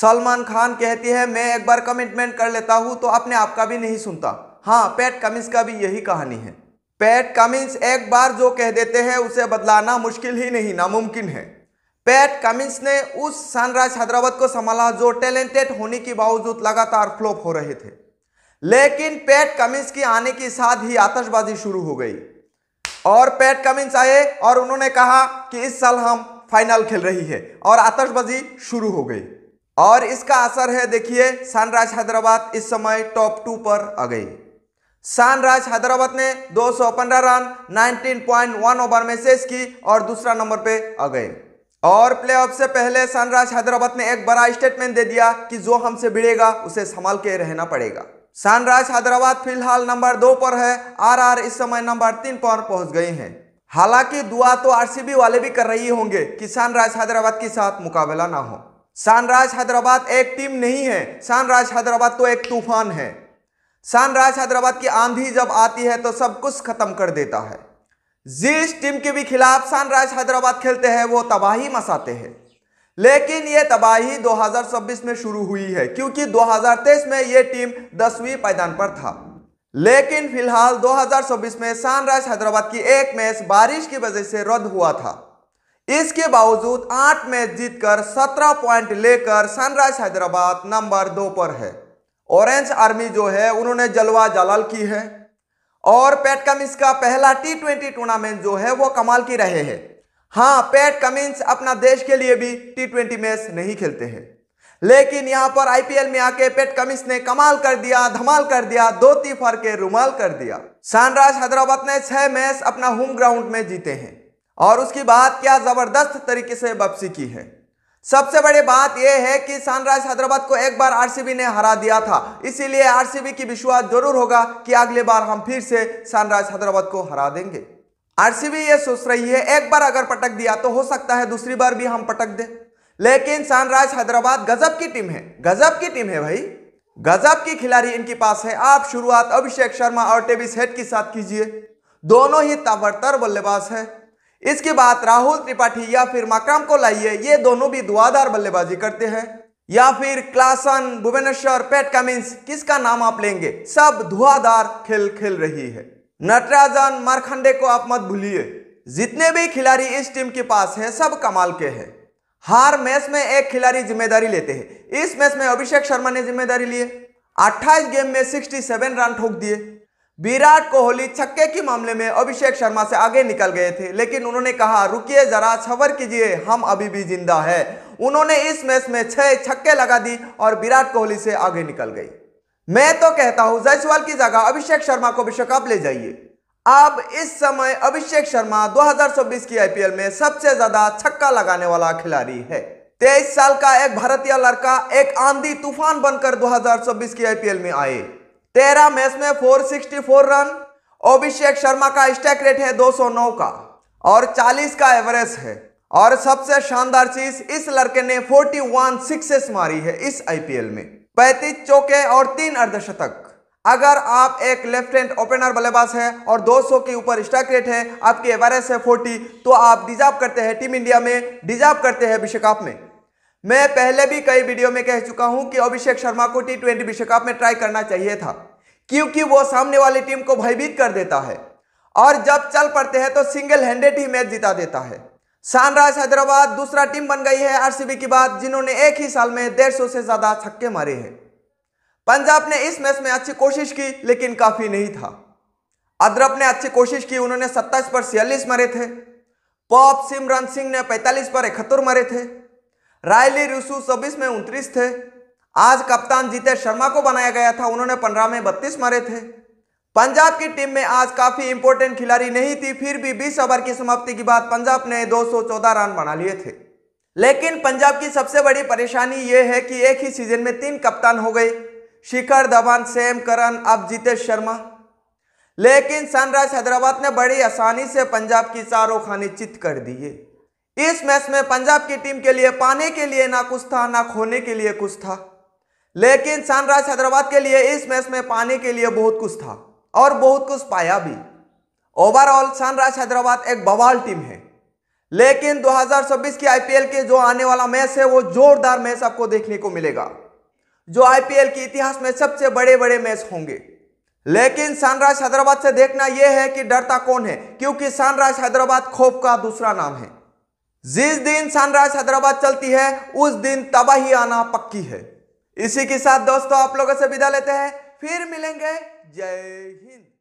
सलमान खान कहती है मैं एक बार कमिटमेंट कर लेता हूँ तो अपने आप का भी नहीं सुनता हाँ पैट कमिंस का भी यही कहानी है पैट कमिंस एक बार जो कह देते हैं उसे बदलाना मुश्किल ही नहीं नामुमकिन है पैट कमिंस ने उस सनराइज हैदराबाद को संभाला जो टैलेंटेड होने के बावजूद लगातार फ्लॉप हो रहे थे लेकिन पैट कमिंस के आने के साथ ही आतशबाजी शुरू हो गई और पैट कमिंस आए और उन्होंने कहा कि इस साल हम फाइनल खेल रही है और आतशबाजी शुरू हो गई और इसका असर है देखिए सनराइज हैदराबाद इस समय टॉप टू पर आ गई सनराइज हैदराबाद ने दो रन 19.1 ओवर में शेष की और दूसरा नंबर पे आ गए और प्लेऑफ से पहले सनराइज हैदराबाद ने एक बड़ा स्टेटमेंट दे दिया कि जो हमसे भिड़ेगा उसे संभाल के रहना पड़ेगा सनराइज हैदराबाद फिलहाल नंबर दो पर है आरआर इस समय नंबर तीन पर पहुंच गए हैं हालांकि दुआ तो आरसीबी वाले भी कर रही होंगे कि सनराइज हैदराबाद के साथ मुकाबला ना हो सनराइज हैदराबाद एक टीम नहीं है सनराइज हैदराबाद तो एक तूफान है सनराइज हैदराबाद की आंधी जब आती है तो सब कुछ खत्म कर देता है जिस टीम के भी खिलाफ सनराइज हैदराबाद खेलते हैं वो तबाही मसाते हैं लेकिन ये तबाही 2026 में शुरू हुई है क्योंकि 2023 में ये टीम दसवीं पैदान पर था लेकिन फिलहाल 2026 में सनराइज हैदराबाद की एक मैच बारिश की वजह से रद्द हुआ था इसके बावजूद आठ मैच जीतकर सत्रह पॉइंट लेकर सनराइज हैदराबाद नंबर दो पर है ऑरेंज आर्मी जो है उन्होंने जलवा जलाल की है और पैट कमिंस का पहला टी ट्वेंटी टूर्नामेंट जो है वो कमाल की रहे हैं हाँ पैट कमिंस अपना देश के लिए भी टी ट्वेंटी मैच नहीं खेलते हैं लेकिन यहाँ पर आईपीएल में आके पेट कमिंस ने कमाल कर दिया धमाल कर दिया दो तीफर के रुमाल कर दिया सनराइज हैदराबाद ने छह मैच अपना होम ग्राउंड में जीते हैं और उसकी बात क्या जबरदस्त तरीके से वापसी की है सबसे बड़ी बात यह है कि सनराइज हैदराबाद को एक बार आरसीबी ने हरा दिया था इसीलिए आरसीबी की विश्वास जरूर होगा कि अगले बार हम फिर से सनराइज हैदराबाद को हरा देंगे आरसीबी ये सोच रही है एक बार अगर पटक दिया तो हो सकता है दूसरी बार भी हम पटक दें लेकिन सनराइज हैदराबाद गजब की टीम है गजब की टीम है भाई गजब की खिलाड़ी इनके पास है आप शुरुआत अभिषेक शर्मा और टेबिस हेड के साथ कीजिए दोनों ही ताबड़तर बल्लेबाज है इसके बाद राहुल त्रिपाठी या फिर मकराम को लाइए ये दोनों भी दुआदार बल्लेबाजी करते हैं या फिर क्लासन भुवनेश्वर पेट कमिंस किसका नाम आप लेंगे सब धुआदार खेल खेल रही है नटराजन मारखंडे को आप मत भूलिए जितने भी खिलाड़ी इस टीम के पास है सब कमाल के हैं हर मैच में एक खिलाड़ी जिम्मेदारी लेते हैं इस मैच में अभिषेक शर्मा ने जिम्मेदारी लिए 28 गेम में 67 रन ठोक दिए विराट कोहली छक्के के मामले में अभिषेक शर्मा से आगे निकल गए थे लेकिन उन्होंने कहा रुकिए जरा छबर कीजिए हम अभी भी जिंदा है उन्होंने इस मैच में छह छक्के लगा दी और विराट कोहली से आगे निकल गई मैं तो कहता हूं जायसवाल की जगह अभिषेक शर्मा को विश्व कप ले जाइए अब इस समय अभिषेक शर्मा 2024 की आईपीएल में सबसे ज्यादा छक्का लगाने वाला खिलाड़ी है तेईस साल का एक भारतीय लड़का एक आंधी तूफान बनकर 2024 की आईपीएल में आए तेरह मैच में 464 रन अभिषेक शर्मा का स्ट्राइक रेट है 209 का और 40 का एवरेज है और सबसे शानदार चीज इस लड़के ने 41 सिक्सेस मारी है इस आईपीएल में पैतीस चौके और तीन अर्धशतक अगर आप एक लेफ्ट हैंड ओपनर बल्लेबाज है और 200 के ऊपर स्ट्राइक रेट है आपकी एवरेज है 40 तो आप डिजर्व करते हैं टीम इंडिया में डिजर्व करते हैं विश्व कप में मैं पहले भी कई वीडियो में कह चुका हूं कि अभिषेक शर्मा को टी ट्वेंटी विश्व कप में ट्राई करना चाहिए था क्योंकि वो सामने वाली टीम को भयभीत कर देता है और जब चल पड़ते हैं तो सिंगल हैंडेड ही मैच जिता देता है सनराइज हैदराबाद दूसरा टीम बन गई है आरसीबी की बात जिन्होंने एक ही साल में डेढ़ सौ से ज्यादा छक्के मारे हैं पंजाब ने इस मैच में अच्छी कोशिश की लेकिन काफी नहीं था अद्रप ने अच्छी कोशिश की उन्होंने सत्ताईस पर छियालीस मरे थे पॉप सिमरन सिंह ने पैंतालीस पर इकहत्तर मरे थे रायली रूसू चौबीस में उनतीस थे आज कप्तान जीतेश शर्मा को बनाया गया था उन्होंने पंद्रह में बत्तीस मारे थे पंजाब की टीम में आज काफी इंपोर्टेंट खिलाड़ी नहीं थी फिर भी 20 ओवर की समाप्ति के बाद पंजाब ने 214 रन बना लिए थे लेकिन पंजाब की सबसे बड़ी परेशानी यह है कि एक ही सीजन में तीन कप्तान हो गए शिखर धवन सेम करण अब जीतेश शर्मा लेकिन सनराइज हैदराबाद ने बड़ी आसानी से पंजाब की चारों खानी चित कर दिए इस मैच में पंजाब की टीम के लिए पाने के लिए ना कुछ था ना खोने के लिए कुछ था लेकिन सनराइज हैदराबाद के लिए इस मैच में पाने के लिए बहुत कुछ था और बहुत कुछ पाया भी ओवरऑल सनराइज हैदराबाद एक बवाल टीम है लेकिन 2026 की आईपीएल के जो आने वाला मैच है वो जोरदार मैच आपको देखने को मिलेगा जो आईपीएल के इतिहास में सबसे बड़े बड़े मैच होंगे लेकिन सनराइज हैदराबाद से देखना यह है कि डरता कौन है क्योंकि सनराइज हैदराबाद खोप का दूसरा नाम है जिस दिन सनराइज हैदराबाद चलती है उस दिन तबाही आना पक्की है इसी के साथ दोस्तों आप लोगों से विदा लेते हैं फिर मिलेंगे जय हिंद